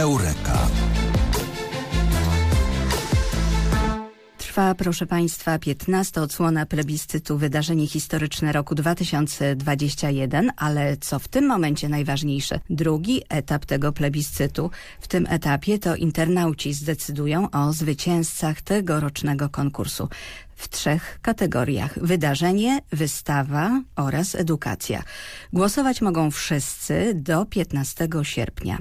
Eureka. Trwa, proszę Państwa, 15 odsłona plebiscytu Wydarzenie historyczne roku 2021, ale co w tym momencie najważniejsze? Drugi etap tego plebiscytu. W tym etapie to internauci zdecydują o zwycięzcach tegorocznego konkursu w trzech kategoriach. Wydarzenie, wystawa oraz edukacja. Głosować mogą wszyscy do 15 sierpnia.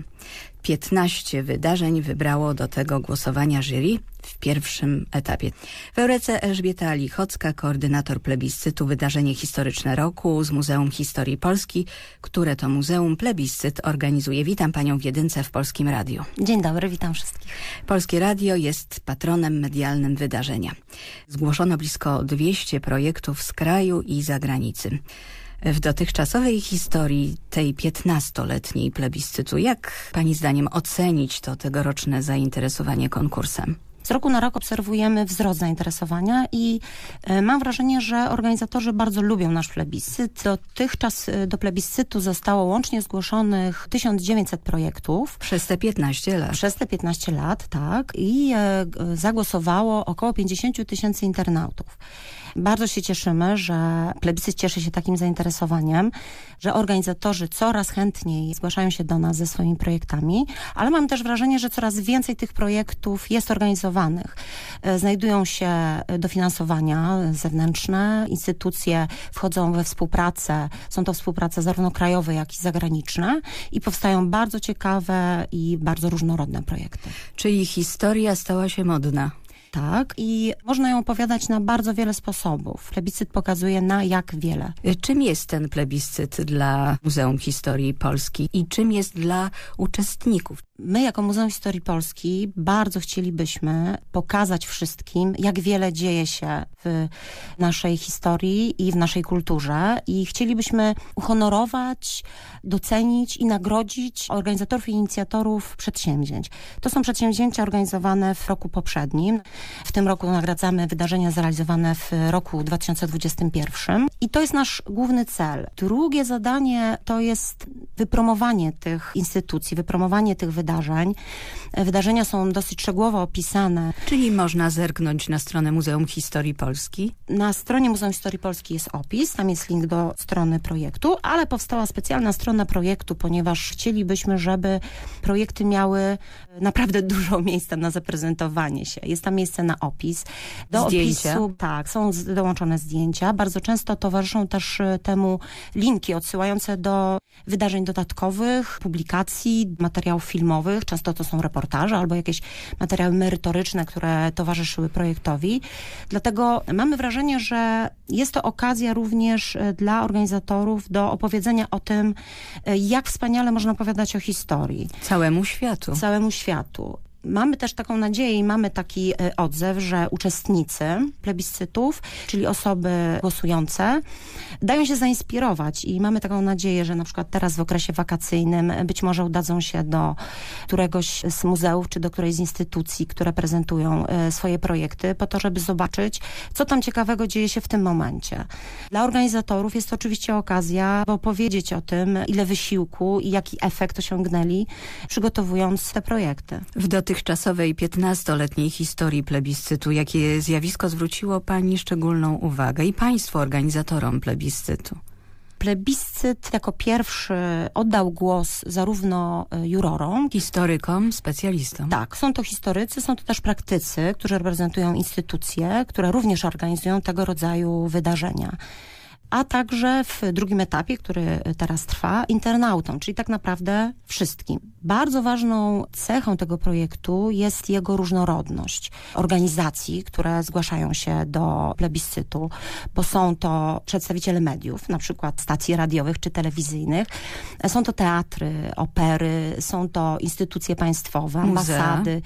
15 wydarzeń wybrało do tego głosowania jury w pierwszym etapie. W Eurece Elżbieta Lichocka, koordynator plebiscytu Wydarzenie Historyczne Roku z Muzeum Historii Polski, które to muzeum plebiscyt organizuje. Witam Panią w jedynce w Polskim Radiu. Dzień dobry, witam wszystkich. Polskie Radio jest patronem medialnym wydarzenia. Zgłoszono blisko 200 projektów z kraju i zagranicy w dotychczasowej historii tej piętnastoletniej plebiscytu. Jak pani zdaniem ocenić to tegoroczne zainteresowanie konkursem? Z roku na rok obserwujemy wzrost zainteresowania i e, mam wrażenie, że organizatorzy bardzo lubią nasz plebiscyt. Dotychczas e, do plebiscytu zostało łącznie zgłoszonych 1900 projektów. Przez te 15 lat. Przez te 15 lat, tak. I e, zagłosowało około 50 tysięcy internautów. Bardzo się cieszymy, że plebiscyt cieszy się takim zainteresowaniem, że organizatorzy coraz chętniej zgłaszają się do nas ze swoimi projektami, ale mam też wrażenie, że coraz więcej tych projektów jest organizowanych. E, znajdują się dofinansowania zewnętrzne, instytucje wchodzą we współpracę, są to współprace zarówno krajowe, jak i zagraniczne i powstają bardzo ciekawe i bardzo różnorodne projekty. Czyli historia stała się modna. Tak, i można ją opowiadać na bardzo wiele sposobów. Plebiscyt pokazuje na jak wiele. Y, czym jest ten plebiscyt dla Muzeum Historii Polski i czym jest dla uczestników? My jako Muzeum Historii Polski bardzo chcielibyśmy pokazać wszystkim, jak wiele dzieje się w naszej historii i w naszej kulturze i chcielibyśmy uhonorować, docenić i nagrodzić organizatorów i inicjatorów przedsięwzięć. To są przedsięwzięcia organizowane w roku poprzednim. W tym roku nagradzamy wydarzenia zrealizowane w roku 2021 i to jest nasz główny cel. Drugie zadanie to jest wypromowanie tych instytucji, wypromowanie tych wydarzeń. Wydarzenia są dosyć szczegółowo opisane. Czyli można zerknąć na stronę Muzeum Historii Polski? Na stronie Muzeum Historii Polski jest opis, tam jest link do strony projektu, ale powstała specjalna strona projektu, ponieważ chcielibyśmy, żeby projekty miały naprawdę dużo miejsca na zaprezentowanie się. Jest tam miejsce miejsce na opis. Do opisu tak, są dołączone zdjęcia. Bardzo często towarzyszą też y, temu linki odsyłające do wydarzeń dodatkowych, publikacji, materiałów filmowych. Często to są reportaże albo jakieś materiały merytoryczne, które towarzyszyły projektowi. Dlatego mamy wrażenie, że jest to okazja również y, dla organizatorów do opowiedzenia o tym, y, jak wspaniale można opowiadać o historii. Całemu światu. Całemu światu. Mamy też taką nadzieję i mamy taki e, odzew, że uczestnicy plebiscytów, czyli osoby głosujące, dają się zainspirować i mamy taką nadzieję, że na przykład teraz w okresie wakacyjnym być może udadzą się do któregoś z muzeów czy do którejś z instytucji, które prezentują e, swoje projekty po to, żeby zobaczyć, co tam ciekawego dzieje się w tym momencie. Dla organizatorów jest to oczywiście okazja, by opowiedzieć o tym, ile wysiłku i jaki efekt osiągnęli przygotowując te projekty. W dotychczasowej 15-letniej historii plebiscytu, jakie zjawisko zwróciło Pani szczególną uwagę i Państwo organizatorom plebiscytu? plebiscyt jako pierwszy oddał głos zarówno e, jurorom. Historykom, specjalistom. Tak, są to historycy, są to też praktycy, którzy reprezentują instytucje, które również organizują tego rodzaju wydarzenia a także w drugim etapie, który teraz trwa, internautom, czyli tak naprawdę wszystkim. Bardzo ważną cechą tego projektu jest jego różnorodność organizacji, które zgłaszają się do plebiscytu, bo są to przedstawiciele mediów, na przykład stacji radiowych czy telewizyjnych, są to teatry, opery, są to instytucje państwowe, ambasady muzea.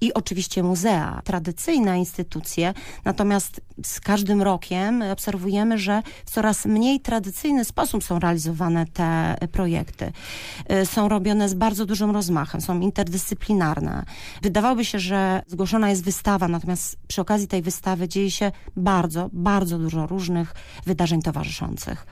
i oczywiście muzea, tradycyjne instytucje, natomiast z każdym rokiem obserwujemy, że w coraz coraz mniej tradycyjny sposób są realizowane te projekty. Y, są robione z bardzo dużym rozmachem, są interdyscyplinarne. Wydawałoby się, że zgłoszona jest wystawa, natomiast przy okazji tej wystawy dzieje się bardzo, bardzo dużo różnych wydarzeń towarzyszących.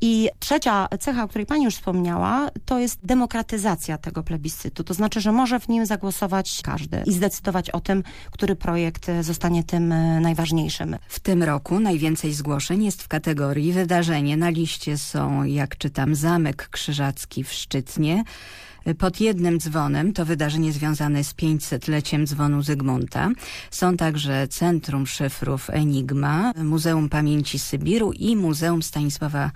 I trzecia cecha, o której pani już wspomniała, to jest demokratyzacja tego plebiscytu. To znaczy, że może w nim zagłosować każdy i zdecydować o tym, który projekt zostanie tym e, najważniejszym. W tym roku najwięcej zgłoszeń jest w kategorii wydarzenie. Na liście są, jak czytam, Zamek Krzyżacki w Szczytnie, pod jednym dzwonem to wydarzenie związane z 500-leciem dzwonu Zygmunta. Są także Centrum Szyfrów Enigma, Muzeum Pamięci Sybiru i Muzeum Stanisława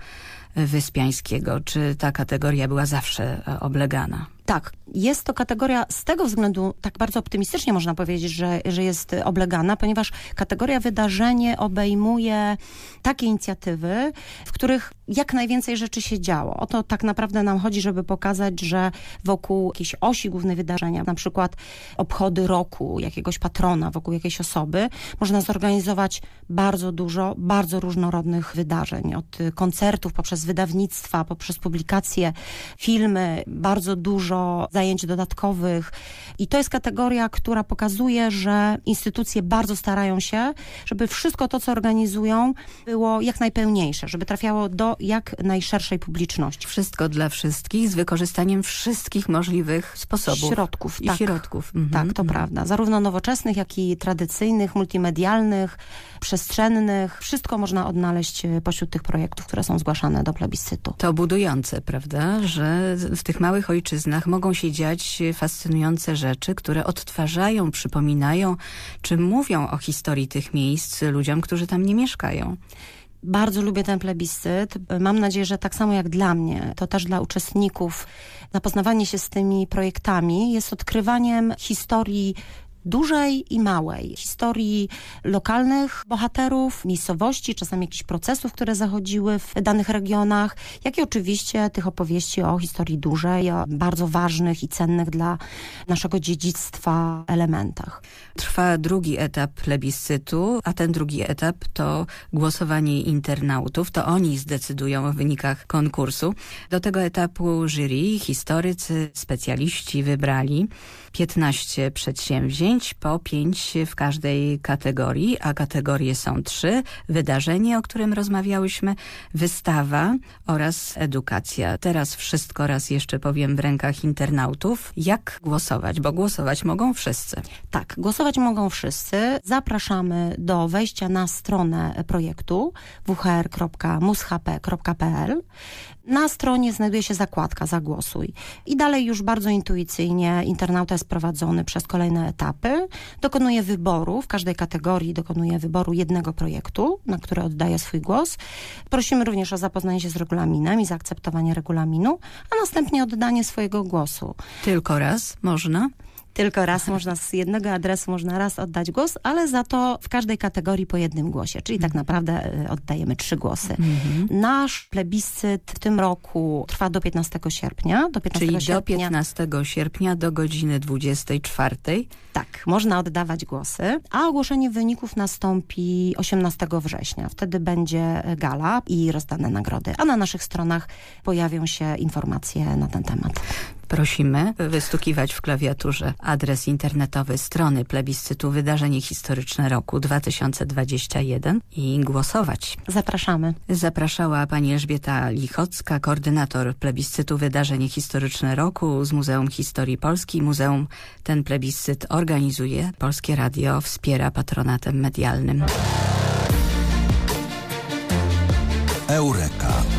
Wyspiańskiego. Czy ta kategoria była zawsze e, oblegana? Tak, jest to kategoria z tego względu, tak bardzo optymistycznie można powiedzieć, że, że jest oblegana, ponieważ kategoria wydarzenie obejmuje takie inicjatywy, w których jak najwięcej rzeczy się działo. O to tak naprawdę nam chodzi, żeby pokazać, że wokół jakiejś osi głównej wydarzenia, na przykład obchody roku, jakiegoś patrona, wokół jakiejś osoby, można zorganizować bardzo dużo, bardzo różnorodnych wydarzeń. Od koncertów, poprzez wydawnictwa, poprzez publikacje, filmy, bardzo dużo dużo zajęć dodatkowych. I to jest kategoria, która pokazuje, że instytucje bardzo starają się, żeby wszystko to, co organizują, było jak najpełniejsze, żeby trafiało do jak najszerszej publiczności. Wszystko dla wszystkich, z wykorzystaniem wszystkich możliwych sposobów. Środków, I tak. środków. Mhm. Tak, to mhm. prawda. Zarówno nowoczesnych, jak i tradycyjnych, multimedialnych, przestrzennych. Wszystko można odnaleźć e, pośród tych projektów, które są zgłaszane do plebiscytu. To budujące, prawda, że w tych małych ojczyznach mogą się dziać fascynujące rzeczy, które odtwarzają, przypominają, czy mówią o historii tych miejsc ludziom, którzy tam nie mieszkają. Bardzo lubię ten plebiscyt. Mam nadzieję, że tak samo jak dla mnie, to też dla uczestników zapoznawanie się z tymi projektami jest odkrywaniem historii dużej i małej, historii lokalnych bohaterów, miejscowości, czasami jakichś procesów, które zachodziły w danych regionach, jak i oczywiście tych opowieści o historii dużej, o bardzo ważnych i cennych dla naszego dziedzictwa elementach. Trwa drugi etap plebiscytu, a ten drugi etap to głosowanie internautów. To oni zdecydują o wynikach konkursu. Do tego etapu jury, historycy, specjaliści wybrali 15 przedsięwzięć pięć, po pięć w każdej kategorii, a kategorie są trzy. Wydarzenie, o którym rozmawiałyśmy, wystawa oraz edukacja. Teraz wszystko raz jeszcze powiem w rękach internautów. Jak głosować? Bo głosować mogą wszyscy. Tak, głosować mogą wszyscy. Zapraszamy do wejścia na stronę projektu whr.mushp.pl. Na stronie znajduje się zakładka Zagłosuj. I dalej już bardzo intuicyjnie internauta jest prowadzony przez kolejne etapy dokonuje wyboru, w każdej kategorii dokonuje wyboru jednego projektu, na który oddaje swój głos. Prosimy również o zapoznanie się z regulaminem i zaakceptowanie regulaminu, a następnie oddanie swojego głosu. Tylko raz można? Tylko raz można z jednego adresu można raz oddać głos, ale za to w każdej kategorii po jednym głosie, czyli tak naprawdę y, oddajemy trzy głosy. Mhm. Nasz plebiscyt w tym roku trwa do 15 sierpnia. Do 15 czyli sierpnia. do 15 sierpnia do godziny 24. Tak, można oddawać głosy, a ogłoszenie wyników nastąpi 18 września. Wtedy będzie y, gala i rozdane nagrody, a na naszych stronach pojawią się informacje na ten temat prosimy wystukiwać w klawiaturze adres internetowy strony plebiscytu Wydarzenie Historyczne Roku 2021 i głosować. Zapraszamy. Zapraszała pani Elżbieta Lichocka, koordynator plebiscytu Wydarzenie Historyczne Roku z Muzeum Historii Polski. Muzeum ten plebiscyt organizuje. Polskie Radio wspiera patronatem medialnym. Eureka.